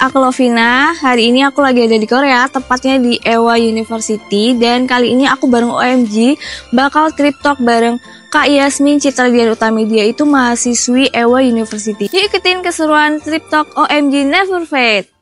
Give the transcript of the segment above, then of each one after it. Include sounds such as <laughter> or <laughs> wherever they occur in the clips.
aku Lovina. Hari ini aku lagi ada di Korea, tepatnya di Ewa University dan kali ini aku bareng OMG bakal trip talk bareng Kak Yasmin Citra Dian Utami dia itu mahasiswi Ewa University. Yuk ikutin keseruan trip talk OMG Never Fade.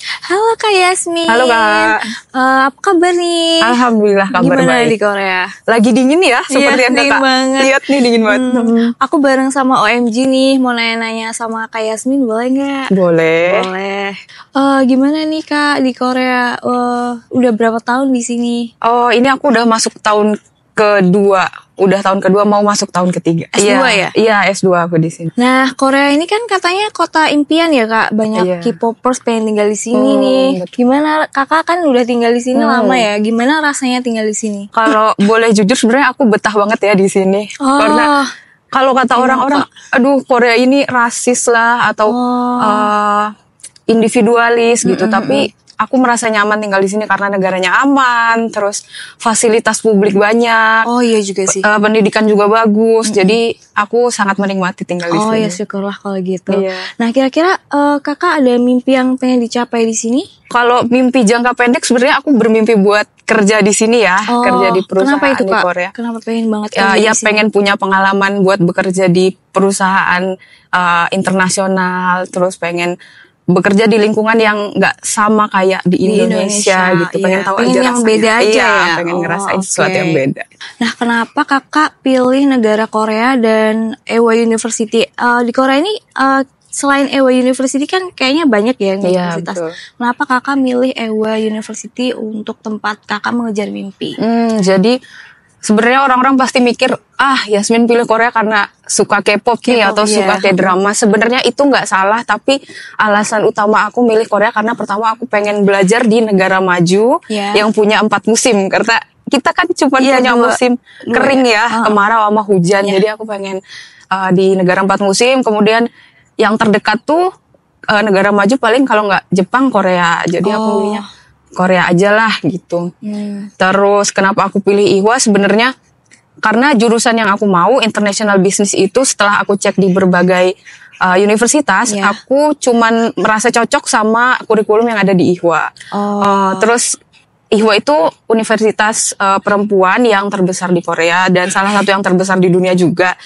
Halo Kak Yasmin. Halo Kak. Uh, apa kabar nih? Alhamdulillah kabar Gimana baik. di Korea? Lagi dingin ya, iya, seperti yang Kakak banget. lihat nih dingin banget. Hmm, hmm. aku bareng sama OMG nih, mau nanya-nanya sama Kak Yasmin boleh nggak? Boleh. Boleh. Uh, gimana nih Kak di Korea? Uh, udah berapa tahun di sini? Oh, ini aku udah masuk tahun kedua udah tahun kedua mau masuk tahun ketiga. S2 iya, ya? Iya, ya, S2 aku di sini. Nah, Korea ini kan katanya kota impian ya, Kak. Banyak yeah. K-popers pengen tinggal di sini hmm, nih. Betul. Gimana Kakak kan udah tinggal di sini hmm. lama ya? Gimana rasanya tinggal di sini? Kalau <laughs> boleh jujur sebenarnya aku betah banget ya di sini. Oh. Karena kalau kata orang-orang, aduh Korea ini rasis lah atau oh. uh, individualis gitu, mm -hmm. tapi aku merasa nyaman tinggal di sini karena negaranya aman, terus fasilitas publik banyak. Oh iya juga sih. Uh, pendidikan juga bagus. Mm -hmm. Jadi aku sangat menikmati tinggal oh, di sini. Oh ya syukurlah kalau gitu. Iya. Nah, kira-kira uh, Kakak ada mimpi yang pengen dicapai di sini? Kalau mimpi jangka pendek sebenarnya aku bermimpi buat kerja di sini ya, oh, kerja di perusahaan kenapa itu, di Kak? Kenapa pengen banget ya? Uh, ya pengen punya pengalaman buat bekerja di perusahaan uh, internasional, terus pengen bekerja di lingkungan yang nggak sama kayak di Indonesia, di Indonesia gitu. Pengen iya. tahu pengen aja yang rasanya. beda aja iya, ya. Pengen oh, ngerasain okay. sesuatu yang beda. Nah, kenapa kakak pilih negara Korea dan Ewa University? Uh, di Korea ini uh, selain Ewa University kan kayaknya banyak ya iya, universitas. Kenapa kakak milih Ewa University untuk tempat kakak mengejar mimpi? Hmm, jadi sebenarnya orang-orang pasti mikir ah Yasmin pilih Korea karena suka K-pop nih atau yeah. suka K-drama. Sebenarnya itu nggak salah, tapi alasan utama aku milih Korea karena pertama aku pengen belajar di negara maju yeah. yang punya empat musim karena kita kan cuma yeah, punya dua, musim dua, kering iya. ya, uh, kemarau sama hujan. Yeah. Jadi aku pengen uh, di negara empat musim. Kemudian yang terdekat tuh uh, negara maju paling kalau nggak Jepang Korea. Jadi oh. aku milihnya Korea aja lah gitu. Hmm. Terus kenapa aku pilih IWA sebenarnya karena jurusan yang aku mau international business itu setelah aku cek di berbagai uh, universitas yeah. aku cuman merasa cocok sama kurikulum yang ada di IHWA. Oh. Uh, terus IHWA itu universitas uh, perempuan yang terbesar di Korea dan salah satu yang terbesar di dunia juga.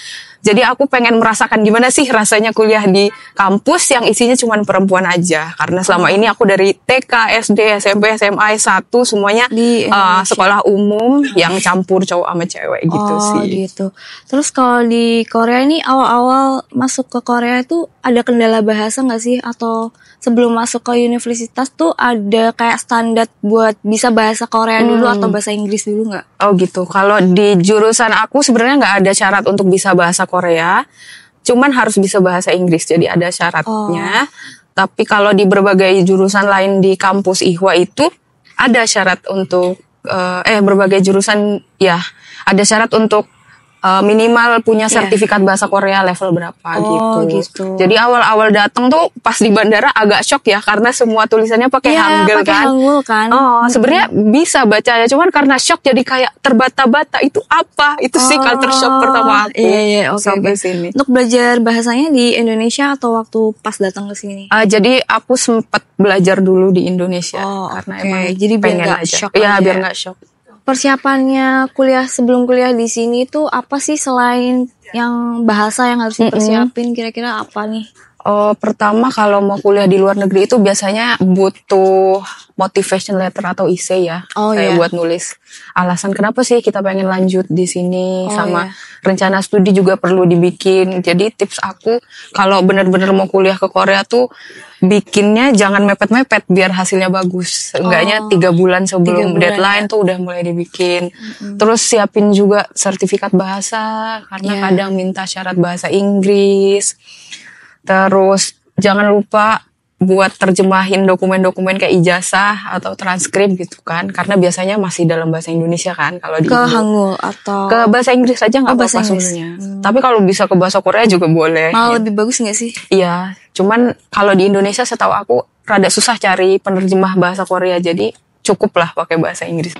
Jadi aku pengen merasakan gimana sih rasanya kuliah di kampus yang isinya cuma perempuan aja. Karena selama ini aku dari TK, SD, SMP, SMA, S1 semuanya di uh, sekolah umum yang campur cowok sama cewek gitu oh, sih. gitu. Terus kalau di Korea ini awal-awal masuk ke Korea itu ada kendala bahasa nggak sih atau sebelum masuk ke universitas tuh ada kayak standar buat bisa bahasa Korea dulu hmm. atau bahasa Inggris dulu nggak? Oh gitu. Kalau di jurusan aku sebenarnya nggak ada syarat untuk bisa bahasa Korea Korea. Cuman harus bisa bahasa Inggris. Jadi ada syaratnya. Oh. Tapi kalau di berbagai jurusan lain di kampus IHWA itu ada syarat untuk eh, eh berbagai jurusan ya ada syarat untuk uh, minimal punya iya. sertifikat yeah. bahasa Korea level berapa oh, gitu. gitu. Jadi awal-awal datang tuh pas di bandara agak shock ya karena semua tulisannya pakai yeah, kan. Hangul kan. kan. Oh, hmm sebenarnya bisa baca ya cuman karena shock jadi kayak terbata-bata itu apa? Itu oh, sih culture shock oh, pertama aku. Iya, iya, iya. oke. Okay, sampai okay. sini. Untuk belajar bahasanya di Indonesia atau waktu pas datang ke sini? Uh, jadi aku sempat belajar dulu di Indonesia oh, karena okay. emang jadi biar iya, ya? nggak shock. Iya, biar nggak shock persiapannya kuliah sebelum kuliah di sini itu apa sih selain yang bahasa yang harus dipersiapin kira-kira mm -hmm. apa nih? Uh, pertama kalau mau kuliah di luar negeri itu biasanya butuh motivation letter atau essay ya, oh, kayak yeah. buat nulis alasan kenapa sih kita pengen lanjut di sini oh, sama yeah. rencana studi juga perlu dibikin. Jadi tips aku kalau bener-bener mau kuliah ke Korea tuh bikinnya jangan mepet-mepet biar hasilnya bagus. Enggaknya oh, tiga bulan sebelum 3 bulan deadline ya. tuh udah mulai dibikin. Mm-hmm. Terus siapin juga sertifikat bahasa karena yeah. kadang minta syarat bahasa Inggris Terus jangan lupa buat terjemahin dokumen-dokumen kayak ijazah atau transkrip gitu kan karena biasanya masih dalam bahasa Indonesia kan kalau di ke Hangul atau ke bahasa Inggris aja nggak oh, apa-apa sebenarnya hmm. tapi kalau bisa ke bahasa Korea juga boleh malah ya. lebih bagus nggak sih iya cuman kalau di Indonesia setahu aku rada susah cari penerjemah bahasa Korea jadi cukup lah pakai bahasa Inggris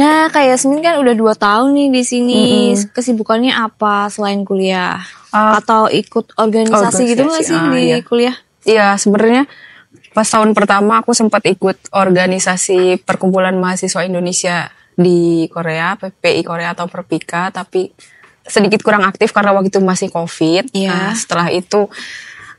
Nah, kayak Yasmin kan udah dua tahun nih di sini. Mm-hmm. Kesibukannya apa selain kuliah? Uh, Atau ikut organisasi, organisasi gitu nggak sih uh, di ah, iya. kuliah? Iya, sebenarnya pas tahun pertama aku sempat ikut organisasi perkumpulan mahasiswa Indonesia di Korea, PPI Korea atau Perpika, tapi sedikit kurang aktif karena waktu itu masih COVID. Iya. Nah, setelah itu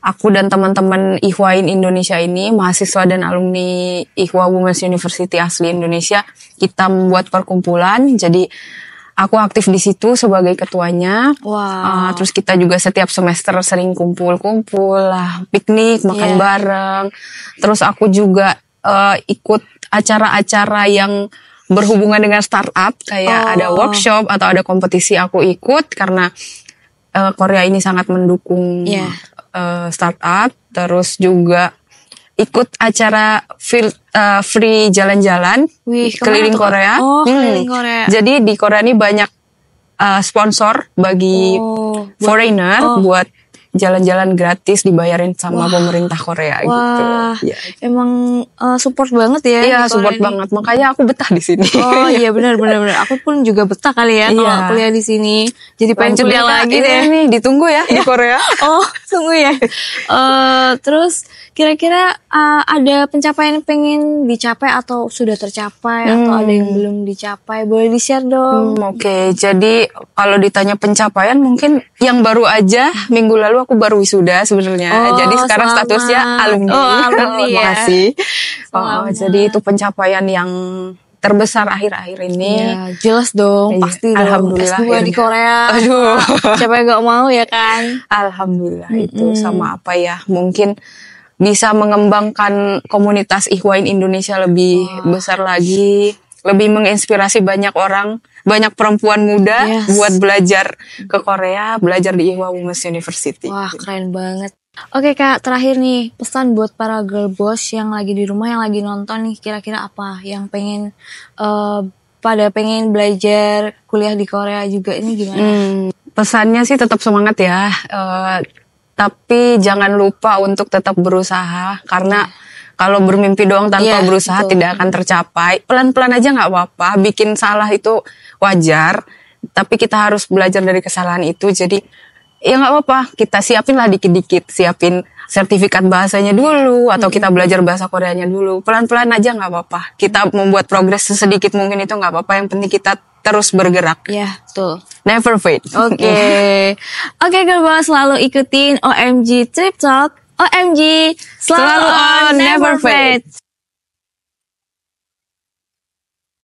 aku dan teman-teman Ihwain Indonesia ini, mahasiswa dan alumni Ihwa Women's University asli Indonesia, kita membuat perkumpulan. Jadi aku aktif di situ sebagai ketuanya. Wow. Uh, terus kita juga setiap semester sering kumpul-kumpul lah, piknik, makan yeah. bareng. Terus aku juga uh, ikut acara-acara yang berhubungan dengan startup kayak oh. ada workshop atau ada kompetisi aku ikut karena eh, Korea ini sangat mendukung yeah uh, startup, terus juga ikut acara feel, uh, eh, free jalan-jalan keliling Korea. Oh, hmm. keliling Korea. Jadi di Korea ini banyak uh, sponsor bagi oh, foreigner buat, oh. buat jalan-jalan gratis dibayarin sama Wah. pemerintah Korea gitu. Wah. gitu. Ya. Emang uh, support banget ya. Iya support ini. banget. Makanya aku betah di sini. Oh iya <laughs> benar benar Aku pun juga betah kali ya iya. kalau kuliah di sini. Jadi pengen kuliah lagi deh. Nih ditunggu ya di iya. Korea. <laughs> oh tunggu ya. uh, terus kira-kira uh, ada pencapaian yang pengen dicapai atau sudah tercapai hmm. atau ada yang belum dicapai boleh di share dong. Hmm, Oke okay. jadi kalau ditanya pencapaian mungkin yang baru aja minggu lalu aku baru wisuda sebenarnya. Oh, jadi sekarang selamat. statusnya alumni. Oh, alumni ya. <laughs> Makasih. Oh, jadi itu pencapaian yang terbesar akhir-akhir ini. Ya, jelas dong, ya, pasti alhamdulillah s ya. di Korea. Aduh. <laughs> Siapa yang gak mau ya kan? Alhamdulillah mm -hmm. itu sama apa ya? Mungkin bisa mengembangkan komunitas Ikhwain Indonesia lebih oh. besar lagi lebih menginspirasi banyak orang, banyak perempuan muda yes. buat belajar ke Korea, belajar di Iwa Women's University. Wah, keren banget. Oke Kak, terakhir nih, pesan buat para girl boss yang lagi di rumah, yang lagi nonton nih, kira-kira apa yang pengen uh, pada pengen belajar kuliah di Korea juga ini gimana? Hmm, pesannya sih tetap semangat ya. Uh, tapi jangan lupa untuk tetap berusaha karena yeah kalau hmm. bermimpi doang tanpa yeah, berusaha betul. tidak akan tercapai. Pelan-pelan aja nggak apa-apa. Bikin salah itu wajar. Tapi kita harus belajar dari kesalahan itu. Jadi ya nggak apa-apa. Kita siapin lah dikit-dikit. Siapin sertifikat bahasanya dulu. Atau kita hmm. belajar bahasa Koreanya dulu. Pelan-pelan aja nggak apa-apa. Kita membuat progres sesedikit mungkin itu nggak apa-apa. Yang penting kita terus bergerak. Ya, betul. Never fade. Oke. Okay. <laughs> Oke, okay, girl selalu ikutin OMG Trip Talk OMG, selalu, on, never fade.